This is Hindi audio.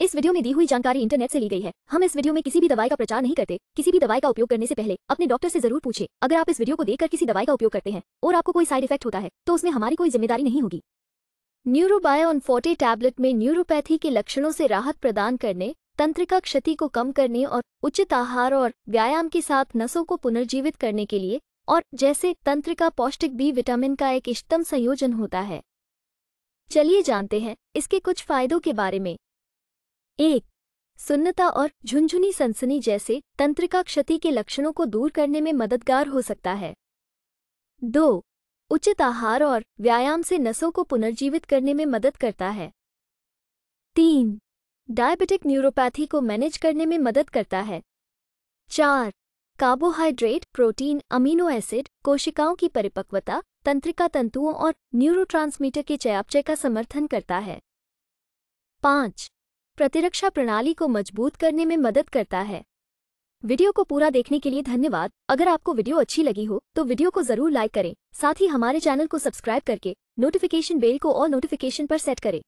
इस वीडियो में दी हुई जानकारी इंटरनेट से ली गई है हम इस वीडियो में किसी भी दवाई का प्रचार नहीं करते किसी भी दवाई का उपयोग करने से पहले अपने डॉक्टर से जरूर पूछे अगर आप इस वीडियो को देखकर किसी दवाई का उपयोग करते हैं और आपको कोई साइड इफेक्ट होता है तो उसमें हमारी कोई जिम्मेदारी नहीं होगी न्यूरोबायोन फोर्टे टैबलेट में न्यूरोपैथी के लक्षणों से राहत प्रदान करने तंत्रिका क्षति को कम करने और उचित आहार और व्यायाम के साथ नसों को पुनर्जीवित करने के लिए और जैसे तंत्रिका पौष्टिक बी विटामिन का एक इष्टतम संयोजन होता है चलिए जानते हैं इसके कुछ फायदों के बारे में एक सुन्नता और झुंझुनी सनसनी जैसे तंत्रिका क्षति के लक्षणों को दूर करने में मददगार हो सकता है दो उचित आहार और व्यायाम से नसों को पुनर्जीवित करने में मदद करता है तीन डायबिटिक न्यूरोपैथी को मैनेज करने में मदद करता है चार कार्बोहाइड्रेट प्रोटीन अमीनो एसिड कोशिकाओं की परिपक्वता तंत्रिका तंतुओं और न्यूरोट्रांसमीटर के चयापचय का समर्थन करता है पाँच प्रतिरक्षा प्रणाली को मजबूत करने में मदद करता है वीडियो को पूरा देखने के लिए धन्यवाद अगर आपको वीडियो अच्छी लगी हो तो वीडियो को जरूर लाइक करें साथ ही हमारे चैनल को सब्सक्राइब करके नोटिफिकेशन बेल को और नोटिफिकेशन पर सेट करें